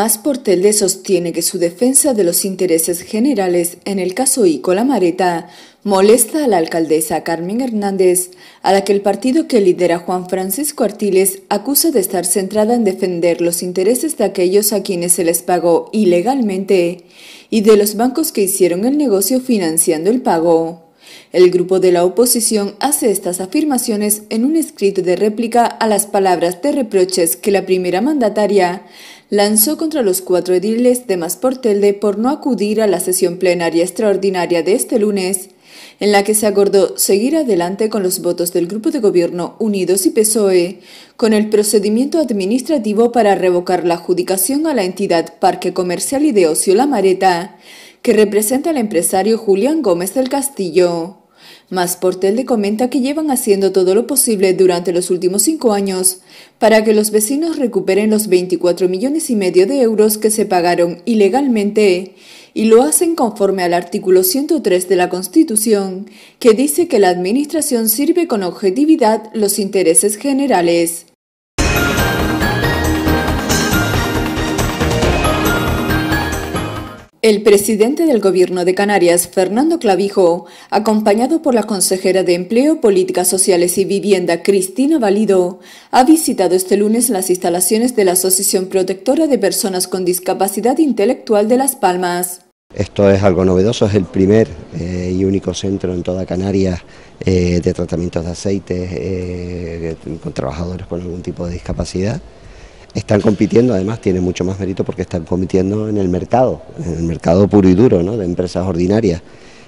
Además, Portelde sostiene que su defensa de los intereses generales en el caso La Mareta molesta a la alcaldesa Carmen Hernández, a la que el partido que lidera Juan Francisco Artiles acusa de estar centrada en defender los intereses de aquellos a quienes se les pagó ilegalmente y de los bancos que hicieron el negocio financiando el pago. El grupo de la oposición hace estas afirmaciones en un escrito de réplica a las palabras de reproches que la primera mandataria lanzó contra los cuatro ediles de Masportelde por no acudir a la sesión plenaria extraordinaria de este lunes, en la que se acordó seguir adelante con los votos del Grupo de Gobierno Unidos y PSOE, con el procedimiento administrativo para revocar la adjudicación a la entidad Parque Comercial y de Ocio La Mareta, que representa al empresario Julián Gómez del Castillo. Mas Portel le comenta que llevan haciendo todo lo posible durante los últimos cinco años para que los vecinos recuperen los 24 millones y medio de euros que se pagaron ilegalmente y lo hacen conforme al artículo 103 de la Constitución, que dice que la Administración sirve con objetividad los intereses generales. El presidente del Gobierno de Canarias, Fernando Clavijo, acompañado por la consejera de Empleo, Políticas Sociales y Vivienda, Cristina Valido, ha visitado este lunes las instalaciones de la Asociación Protectora de Personas con Discapacidad Intelectual de Las Palmas. Esto es algo novedoso, es el primer eh, y único centro en toda Canarias eh, de tratamientos de aceite eh, con trabajadores con algún tipo de discapacidad están compitiendo, además tiene mucho más mérito porque están compitiendo en el mercado, en el mercado puro y duro, de empresas ordinarias.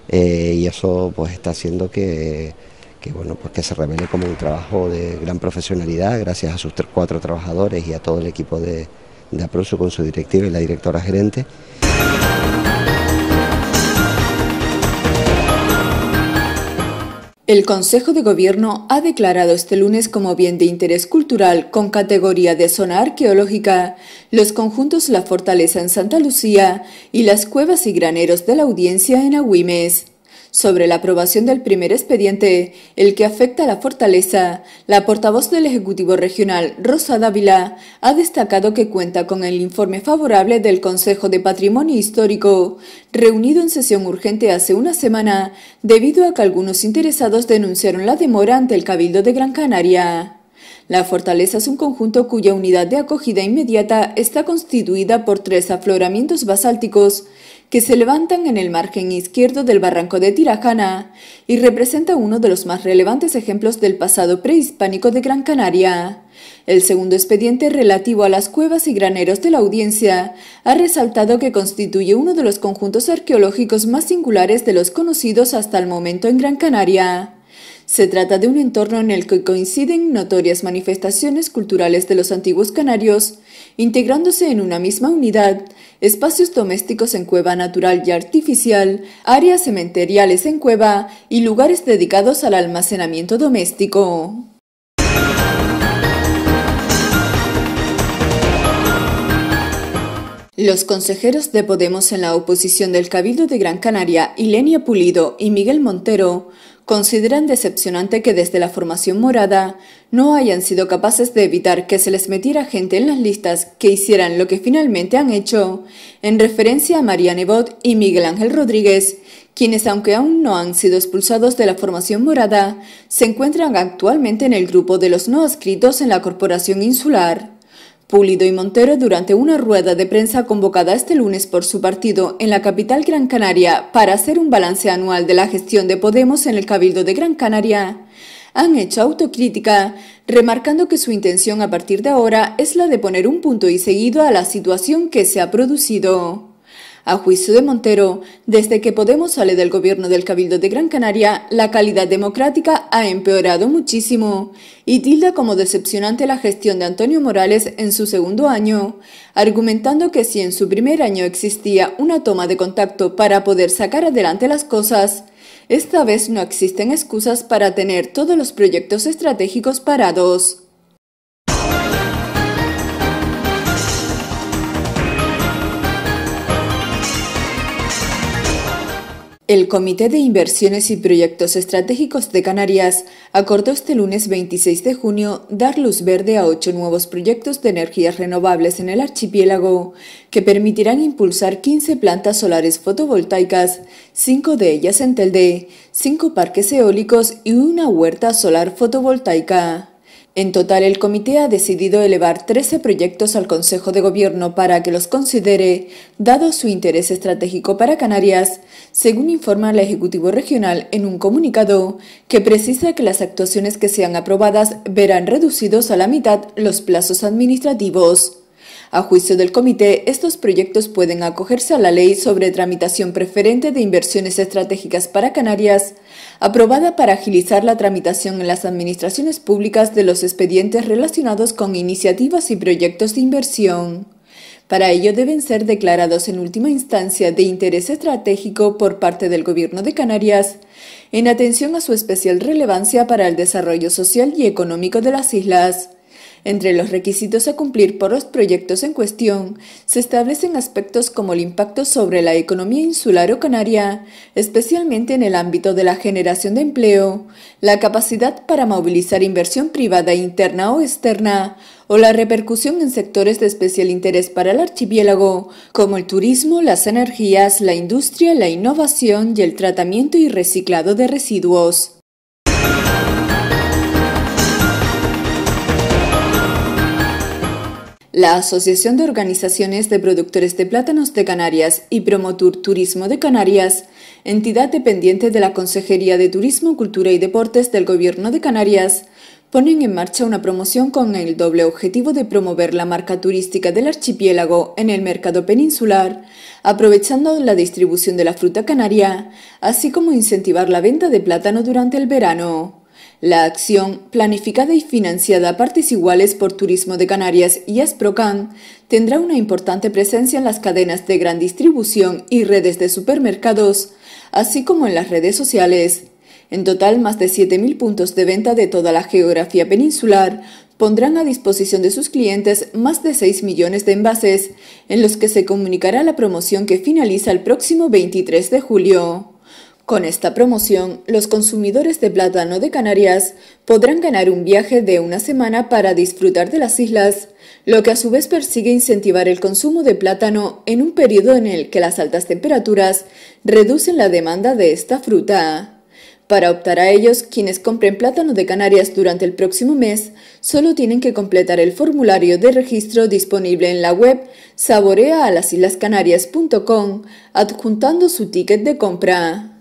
Eh, y eso pues está haciendo que, que, bueno, pues, que se revele como un trabajo de gran profesionalidad gracias a sus cuatro trabajadores y a todo el equipo de, de con su directiva y la directora gerente. El Consejo de Gobierno ha declarado este lunes como bien de interés cultural con categoría de zona arqueológica los conjuntos La Fortaleza en Santa Lucía y las cuevas y graneros de la audiencia en Agüimes. Sobre la aprobación del primer expediente, el que afecta a la fortaleza, la portavoz del Ejecutivo Regional, Rosa Dávila, ha destacado que cuenta con el informe favorable del Consejo de Patrimonio Histórico, reunido en sesión urgente hace una semana, debido a que algunos interesados denunciaron la demora ante el Cabildo de Gran Canaria. La fortaleza es un conjunto cuya unidad de acogida inmediata está constituida por tres afloramientos basálticos que se levantan en el margen izquierdo del barranco de Tirajana y representa uno de los más relevantes ejemplos del pasado prehispánico de Gran Canaria. El segundo expediente relativo a las cuevas y graneros de la audiencia ha resaltado que constituye uno de los conjuntos arqueológicos más singulares de los conocidos hasta el momento en Gran Canaria. Se trata de un entorno en el que coinciden notorias manifestaciones culturales de los antiguos canarios, integrándose en una misma unidad espacios domésticos en cueva natural y artificial, áreas cementeriales en cueva y lugares dedicados al almacenamiento doméstico. Los consejeros de Podemos en la oposición del Cabildo de Gran Canaria, Ilenia Pulido y Miguel Montero, consideran decepcionante que desde la formación morada no hayan sido capaces de evitar que se les metiera gente en las listas que hicieran lo que finalmente han hecho, en referencia a María Nebot y Miguel Ángel Rodríguez, quienes aunque aún no han sido expulsados de la formación morada, se encuentran actualmente en el grupo de los no adscritos en la Corporación Insular. Pulido y Montero, durante una rueda de prensa convocada este lunes por su partido en la capital Gran Canaria para hacer un balance anual de la gestión de Podemos en el Cabildo de Gran Canaria, han hecho autocrítica, remarcando que su intención a partir de ahora es la de poner un punto y seguido a la situación que se ha producido. A juicio de Montero, desde que Podemos sale del gobierno del Cabildo de Gran Canaria, la calidad democrática ha empeorado muchísimo y tilda como decepcionante la gestión de Antonio Morales en su segundo año, argumentando que si en su primer año existía una toma de contacto para poder sacar adelante las cosas, esta vez no existen excusas para tener todos los proyectos estratégicos parados. El Comité de Inversiones y Proyectos Estratégicos de Canarias acordó este lunes 26 de junio dar luz verde a ocho nuevos proyectos de energías renovables en el archipiélago, que permitirán impulsar 15 plantas solares fotovoltaicas, cinco de ellas en Telde, cinco parques eólicos y una huerta solar fotovoltaica. En total, el comité ha decidido elevar 13 proyectos al Consejo de Gobierno para que los considere, dado su interés estratégico para Canarias, según informa el Ejecutivo Regional en un comunicado que precisa que las actuaciones que sean aprobadas verán reducidos a la mitad los plazos administrativos. A juicio del comité, estos proyectos pueden acogerse a la ley sobre tramitación preferente de inversiones estratégicas para Canarias, aprobada para agilizar la tramitación en las administraciones públicas de los expedientes relacionados con iniciativas y proyectos de inversión. Para ello deben ser declarados en última instancia de interés estratégico por parte del Gobierno de Canarias, en atención a su especial relevancia para el desarrollo social y económico de las islas. Entre los requisitos a cumplir por los proyectos en cuestión, se establecen aspectos como el impacto sobre la economía insular o canaria, especialmente en el ámbito de la generación de empleo, la capacidad para movilizar inversión privada interna o externa, o la repercusión en sectores de especial interés para el archipiélago, como el turismo, las energías, la industria, la innovación y el tratamiento y reciclado de residuos. La Asociación de Organizaciones de Productores de Plátanos de Canarias y Promotur Turismo de Canarias, entidad dependiente de la Consejería de Turismo, Cultura y Deportes del Gobierno de Canarias, ponen en marcha una promoción con el doble objetivo de promover la marca turística del archipiélago en el mercado peninsular, aprovechando la distribución de la fruta canaria, así como incentivar la venta de plátano durante el verano. La acción, planificada y financiada a partes iguales por Turismo de Canarias y Asprocan, tendrá una importante presencia en las cadenas de gran distribución y redes de supermercados, así como en las redes sociales. En total, más de 7.000 puntos de venta de toda la geografía peninsular pondrán a disposición de sus clientes más de 6 millones de envases, en los que se comunicará la promoción que finaliza el próximo 23 de julio. Con esta promoción, los consumidores de plátano de Canarias podrán ganar un viaje de una semana para disfrutar de las islas, lo que a su vez persigue incentivar el consumo de plátano en un periodo en el que las altas temperaturas reducen la demanda de esta fruta. Para optar a ellos, quienes compren plátano de Canarias durante el próximo mes solo tienen que completar el formulario de registro disponible en la web saboreaalasislascanarias.com adjuntando su ticket de compra.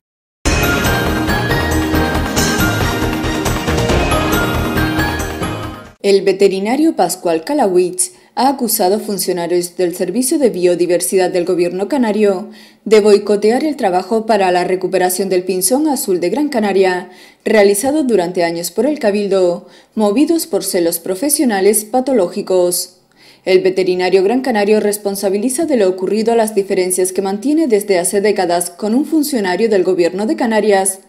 El veterinario Pascual Calawitz ha acusado a funcionarios del Servicio de Biodiversidad del Gobierno canario de boicotear el trabajo para la recuperación del pinzón azul de Gran Canaria, realizado durante años por el Cabildo, movidos por celos profesionales patológicos. El veterinario gran canario responsabiliza de lo ocurrido a las diferencias que mantiene desde hace décadas con un funcionario del Gobierno de Canarias,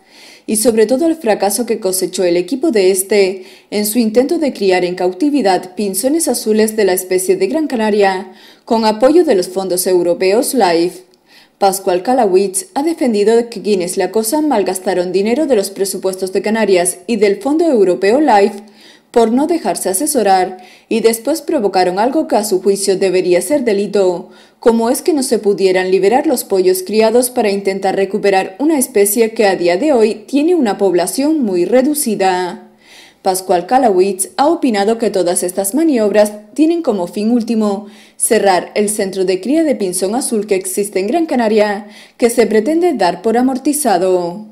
y sobre todo el fracaso que cosechó el equipo de este en su intento de criar en cautividad pinzones azules de la especie de Gran Canaria, con apoyo de los fondos europeos LIFE. Pascual Calawitz ha defendido que quienes La Cosa malgastaron dinero de los presupuestos de Canarias y del Fondo Europeo LIFE por no dejarse asesorar y después provocaron algo que a su juicio debería ser delito, como es que no se pudieran liberar los pollos criados para intentar recuperar una especie que a día de hoy tiene una población muy reducida. Pascual Kalawitz ha opinado que todas estas maniobras tienen como fin último cerrar el centro de cría de pinzón azul que existe en Gran Canaria, que se pretende dar por amortizado.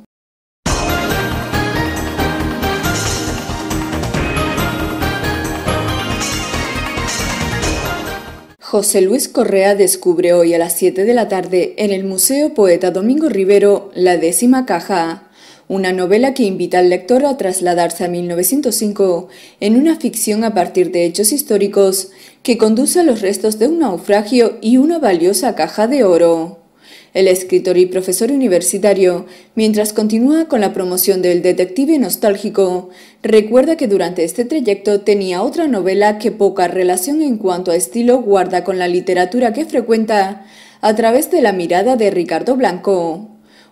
José Luis Correa descubre hoy a las 7 de la tarde en el Museo Poeta Domingo Rivero La décima caja una novela que invita al lector a trasladarse a 1905 en una ficción a partir de hechos históricos que conduce a los restos de un naufragio y una valiosa caja de oro el escritor y profesor universitario, mientras continúa con la promoción del detective nostálgico, recuerda que durante este trayecto tenía otra novela que poca relación en cuanto a estilo guarda con la literatura que frecuenta, a través de la mirada de Ricardo Blanco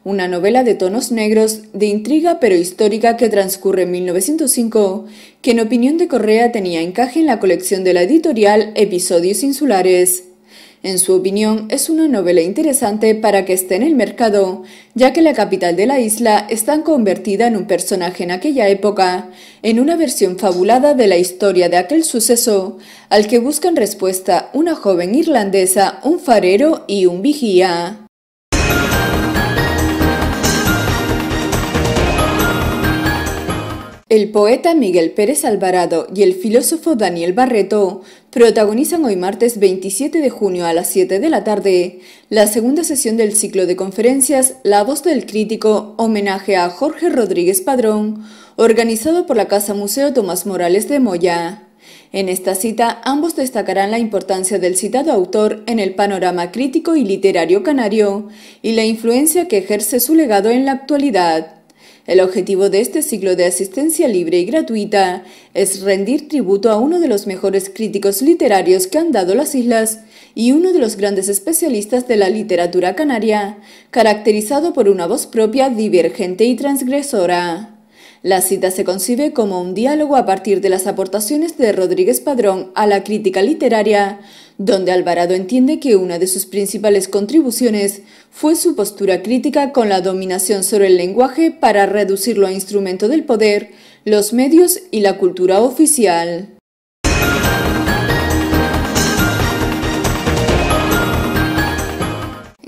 una novela de tonos negros, de intriga pero histórica que transcurre en 1905, que en opinión de Correa tenía encaje en la colección de la editorial Episodios Insulares. En su opinión, es una novela interesante para que esté en el mercado, ya que la capital de la isla está convertida en un personaje en aquella época, en una versión fabulada de la historia de aquel suceso, al que buscan respuesta una joven irlandesa, un farero y un vigía. El poeta Miguel Pérez Alvarado y el filósofo Daniel Barreto protagonizan hoy martes 27 de junio a las 7 de la tarde la segunda sesión del ciclo de conferencias La voz del crítico, homenaje a Jorge Rodríguez Padrón, organizado por la Casa Museo Tomás Morales de Moya. En esta cita, ambos destacarán la importancia del citado autor en el panorama crítico y literario canario y la influencia que ejerce su legado en la actualidad. El objetivo de este ciclo de asistencia libre y gratuita es rendir tributo a uno de los mejores críticos literarios que han dado las islas y uno de los grandes especialistas de la literatura canaria, caracterizado por una voz propia divergente y transgresora. La cita se concibe como un diálogo a partir de las aportaciones de Rodríguez Padrón a la crítica literaria, donde Alvarado entiende que una de sus principales contribuciones fue su postura crítica con la dominación sobre el lenguaje para reducirlo a instrumento del poder, los medios y la cultura oficial.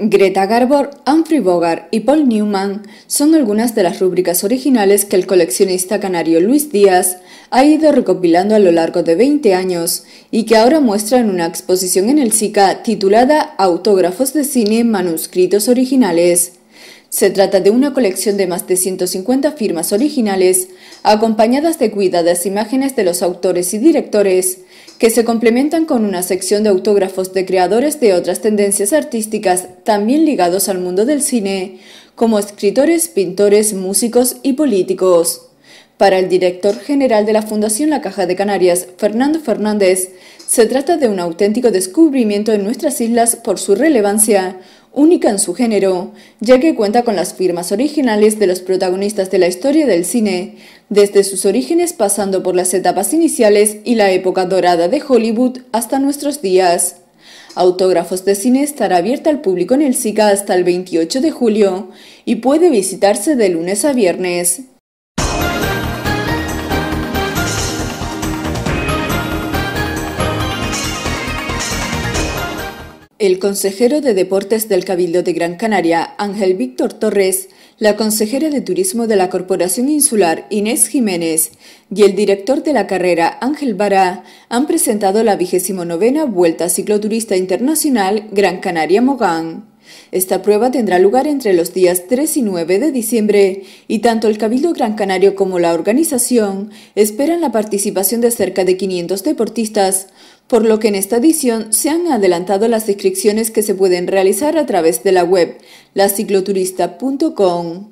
Greta Garbo, Humphrey Bogart y Paul Newman son algunas de las rúbricas originales que el coleccionista canario Luis Díaz ha ido recopilando a lo largo de 20 años y que ahora muestran una exposición en el SICA titulada Autógrafos de cine manuscritos originales. Se trata de una colección de más de 150 firmas originales, acompañadas de cuidadas imágenes de los autores y directores, que se complementan con una sección de autógrafos de creadores de otras tendencias artísticas también ligados al mundo del cine, como escritores, pintores, músicos y políticos. Para el director general de la Fundación La Caja de Canarias, Fernando Fernández, se trata de un auténtico descubrimiento en nuestras islas por su relevancia, única en su género, ya que cuenta con las firmas originales de los protagonistas de la historia del cine, desde sus orígenes pasando por las etapas iniciales y la época dorada de Hollywood hasta nuestros días. Autógrafos de Cine estará abierta al público en el SICA hasta el 28 de julio y puede visitarse de lunes a viernes. El consejero de Deportes del Cabildo de Gran Canaria, Ángel Víctor Torres, la consejera de Turismo de la Corporación Insular, Inés Jiménez, y el director de la carrera, Ángel Vara han presentado la vigésimo novena Vuelta Cicloturista Internacional Gran Canaria-Mogán. Esta prueba tendrá lugar entre los días 3 y 9 de diciembre y tanto el Cabildo Gran Canario como la organización esperan la participación de cerca de 500 deportistas, por lo que en esta edición se han adelantado las inscripciones que se pueden realizar a través de la web lacicloturista.com.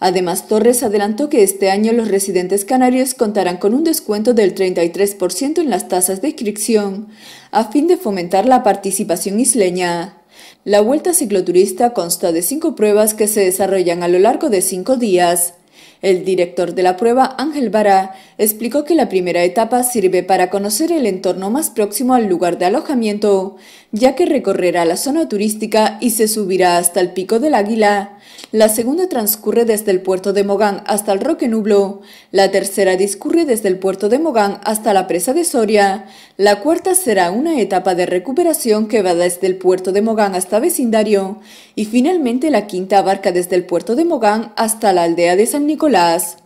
Además, Torres adelantó que este año los residentes canarios contarán con un descuento del 33% en las tasas de inscripción, a fin de fomentar la participación isleña. La vuelta cicloturista consta de cinco pruebas que se desarrollan a lo largo de cinco días. El director de la prueba, Ángel Vara, explicó que la primera etapa sirve para conocer el entorno más próximo al lugar de alojamiento, ya que recorrerá la zona turística y se subirá hasta el Pico del Águila. La segunda transcurre desde el puerto de Mogán hasta el Roque Nublo. La tercera discurre desde el puerto de Mogán hasta la presa de Soria. La cuarta será una etapa de recuperación que va desde el puerto de Mogán hasta vecindario. Y finalmente la quinta abarca desde el puerto de Mogán hasta la aldea de San Nicolás.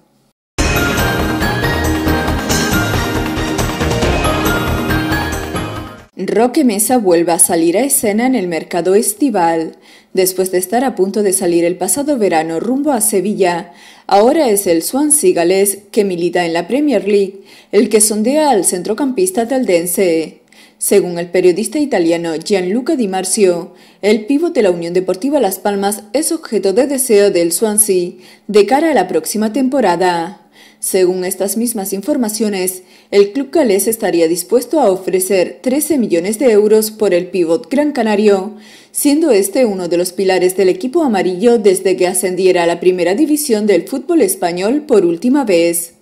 Roque Mesa vuelve a salir a escena en el mercado estival. Después de estar a punto de salir el pasado verano rumbo a Sevilla, ahora es el Swansea galés que milita en la Premier League el que sondea al centrocampista taldense. Según el periodista italiano Gianluca Di Marzio, el pívot de la Unión Deportiva Las Palmas es objeto de deseo del Swansea de cara a la próxima temporada. Según estas mismas informaciones, el club galés estaría dispuesto a ofrecer 13 millones de euros por el pívot gran canario, siendo este uno de los pilares del equipo amarillo desde que ascendiera a la primera división del fútbol español por última vez.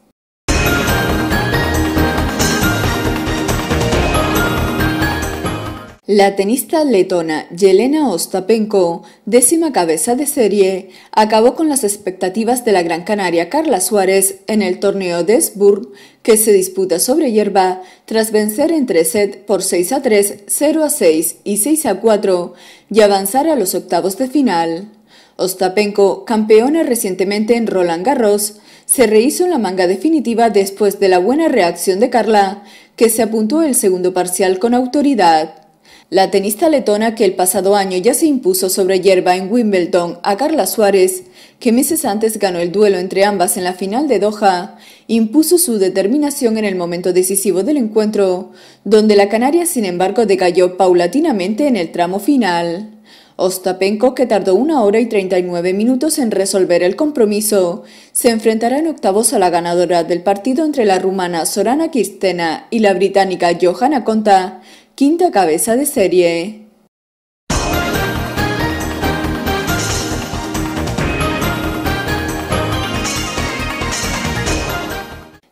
La tenista letona Yelena Ostapenko, décima cabeza de serie, acabó con las expectativas de la gran canaria Carla Suárez en el torneo de Sburg, que se disputa sobre hierba, tras vencer en tres set por 6 a 3, 0 a 6 y 6 a 4, y avanzar a los octavos de final. Ostapenko, campeona recientemente en Roland Garros, se rehizo en la manga definitiva después de la buena reacción de Carla, que se apuntó el segundo parcial con autoridad. La tenista letona que el pasado año ya se impuso sobre hierba en Wimbledon a Carla Suárez, que meses antes ganó el duelo entre ambas en la final de Doha, impuso su determinación en el momento decisivo del encuentro, donde la canaria sin embargo decayó paulatinamente en el tramo final. Ostapenko, que tardó una hora y 39 minutos en resolver el compromiso, se enfrentará en octavos a la ganadora del partido entre la rumana Sorana Kirstena y la británica Johanna Conta, quinta cabeza de serie.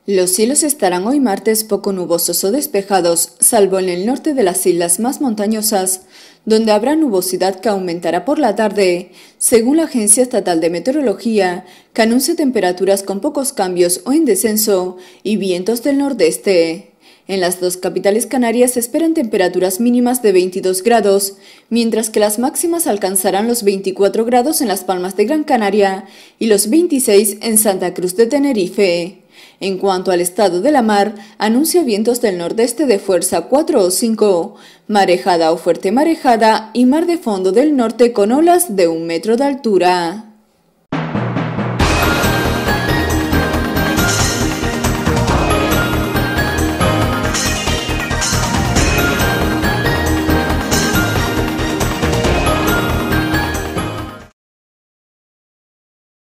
Los cielos estarán hoy martes poco nubosos o despejados, salvo en el norte de las islas más montañosas, donde habrá nubosidad que aumentará por la tarde, según la Agencia Estatal de Meteorología, que anuncia temperaturas con pocos cambios o en descenso y vientos del nordeste. En las dos capitales canarias se esperan temperaturas mínimas de 22 grados, mientras que las máximas alcanzarán los 24 grados en Las Palmas de Gran Canaria y los 26 en Santa Cruz de Tenerife. En cuanto al estado de la mar, anuncia vientos del nordeste de fuerza 4 o 5, marejada o fuerte marejada y mar de fondo del norte con olas de un metro de altura.